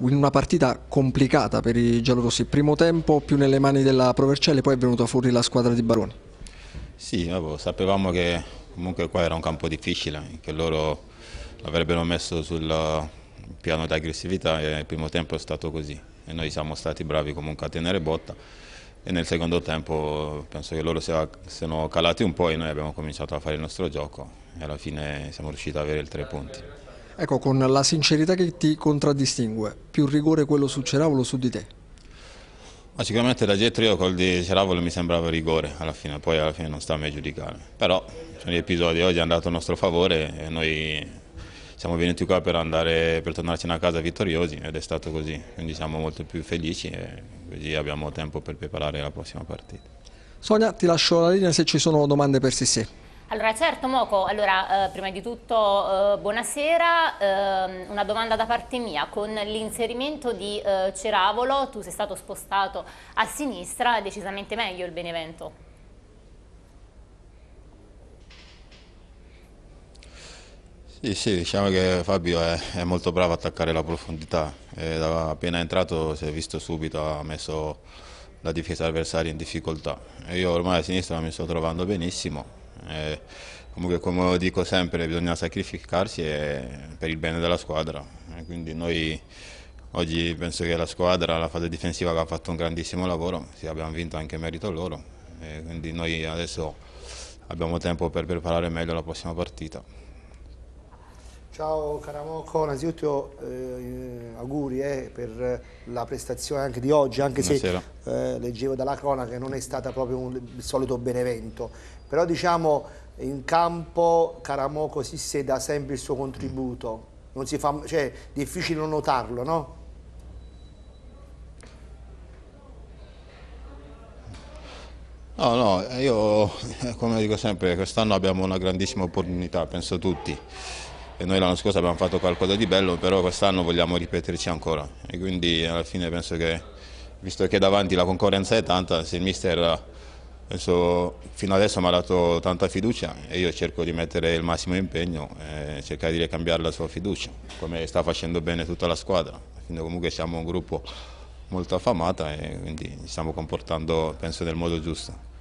in una partita complicata per i giallorossi. Primo tempo più nelle mani della Provercelli, poi è venuta fuori la squadra di Baroni. Sì, boh, sapevamo che comunque qua era un campo difficile, che loro l'avrebbero messo sul eh, piano di aggressività e il primo tempo è stato così. E noi siamo stati bravi comunque a tenere botta e nel secondo tempo penso che loro siano calati un po' e noi abbiamo cominciato a fare il nostro gioco e alla fine siamo riusciti ad avere il tre punti. Ecco, con la sincerità che ti contraddistingue, più rigore quello su Ceravolo su di te? Ma sicuramente da dietro io col di Ceravolo mi sembrava rigore alla fine, poi alla fine non sta a me giudicare. Però sono gli episodi, oggi è andato a nostro favore e noi siamo venuti qua per, andare, per tornarcene a casa vittoriosi ed è stato così, quindi siamo molto più felici e così abbiamo tempo per preparare la prossima partita. Sonia, ti lascio la linea se ci sono domande per Sissi. Allora, certo Moco, allora, eh, prima di tutto eh, buonasera, eh, una domanda da parte mia, con l'inserimento di eh, Ceravolo tu sei stato spostato a sinistra, decisamente meglio il Benevento. Sì, sì, diciamo che Fabio è, è molto bravo a attaccare la profondità, e, eh, appena entrato si è visto subito, ha messo la difesa avversaria in difficoltà io ormai a sinistra mi sto trovando benissimo, e eh, comunque come dico sempre bisogna sacrificarsi eh, per il bene della squadra. E eh, quindi noi oggi penso che la squadra, la fase difensiva ha fatto un grandissimo lavoro, sì, abbiamo vinto anche in merito a loro. E quindi noi adesso abbiamo tempo per preparare meglio la prossima partita. Ciao Caramocco, innanzitutto eh, auguri eh, per la prestazione anche di oggi, anche Buonasera. se eh, leggevo dalla cronaca che non è stata proprio un, il solito benevento. Però diciamo in campo così si dà sempre il suo contributo, fa, cioè, è difficile non notarlo, no? No, no, io come dico sempre, quest'anno abbiamo una grandissima opportunità, penso tutti. E noi l'anno scorso abbiamo fatto qualcosa di bello, però quest'anno vogliamo ripeterci ancora. E quindi alla fine penso che, visto che davanti la concorrenza è tanta, se il mister Penso, fino adesso mi ha dato tanta fiducia e io cerco di mettere il massimo impegno e cercare di ricambiare la sua fiducia, come sta facendo bene tutta la squadra. Quindi comunque siamo un gruppo molto affamato e quindi ci stiamo comportando penso nel modo giusto.